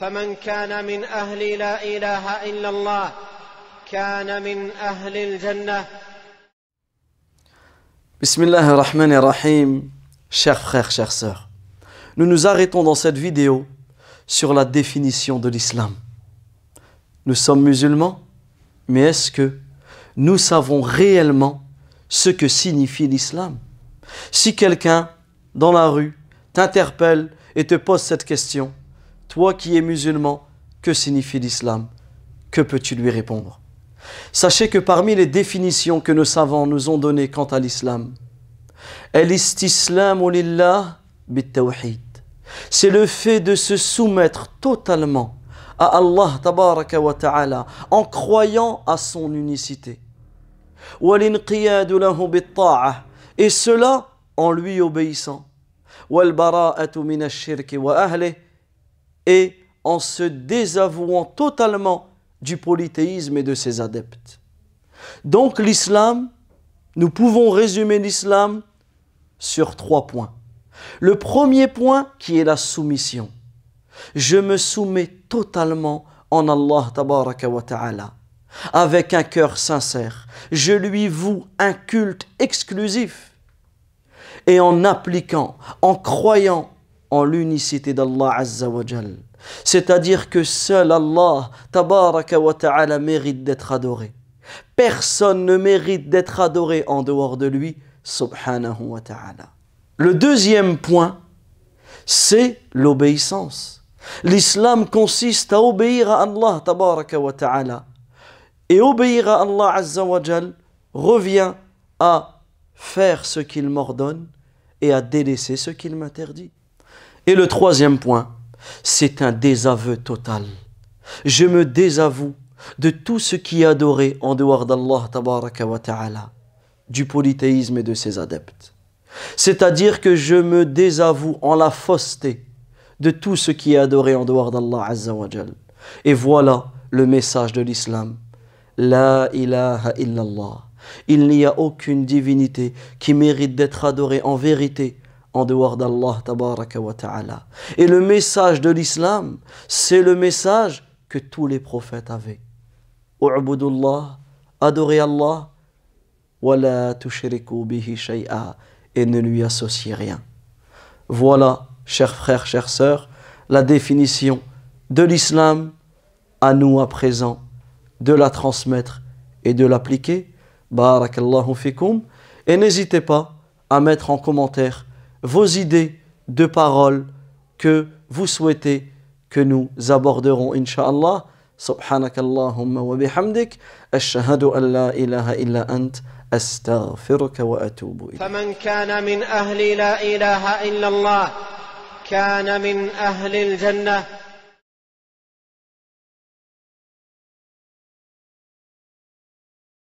فمن كان من chers frères chères sœurs nous nous arrêtons dans cette vidéo sur la définition de l'islam nous sommes musulmans mais est-ce que nous savons réellement ce que signifie l'islam si quelqu'un dans la rue t'interpelle et te pose cette question toi qui es musulman, que signifie l'islam Que peux-tu lui répondre Sachez que parmi les définitions que nos savants nous ont données quant à l'islam, c'est le fait de se soumettre totalement à Allah tabaraka wa ta'ala en croyant à son unicité. Et cela en lui obéissant et en se désavouant totalement du polythéisme et de ses adeptes. Donc l'islam, nous pouvons résumer l'islam sur trois points. Le premier point qui est la soumission. Je me soumets totalement en Allah tabaraka wa ta'ala avec un cœur sincère. Je lui voue un culte exclusif. Et en appliquant, en croyant en l'unicité d'Allah Azza wa C'est-à-dire que seul Allah Tabaraka wa Ta'ala mérite d'être adoré. Personne ne mérite d'être adoré en dehors de lui, subhanahu wa ta'ala. Le deuxième point, c'est l'obéissance. L'islam consiste à obéir à Allah tabaraka wa ta'ala. Et obéir à Allah azza wa revient à faire ce qu'il m'ordonne et à délaisser ce qu'il m'interdit. Et le troisième point, c'est un désaveu total. Je me désavoue de tout ce qui est adoré en dehors d'Allah ta'ala, du polythéisme et de ses adeptes. C'est-à-dire que je me désavoue en la fausseté de tout ce qui est adoré en dehors d'Allah Et voilà le message de l'islam. La ilaha illallah. Il n'y a aucune divinité qui mérite d'être adorée en vérité en dehors d'Allah tabaraka wa ta'ala. Et le message de l'islam, c'est le message que tous les prophètes avaient. U'budullah, adorez Allah, wa la shirikou bihi shay'a, et ne lui associez rien. Voilà, chers frères, chères sœurs, la définition de l'islam à nous à présent, de la transmettre et de l'appliquer. Barakallahu fikum. Et n'hésitez pas à mettre en commentaire vos idées de paroles que vous souhaitez que nous aborderons inshallah Subhanakallahumma wa bihamdik ashhadu an la ilaha illa ant astaghfiruka wa atubu ilayk fa man kana min ahli la ilaha illa allah kana min ahli al jannah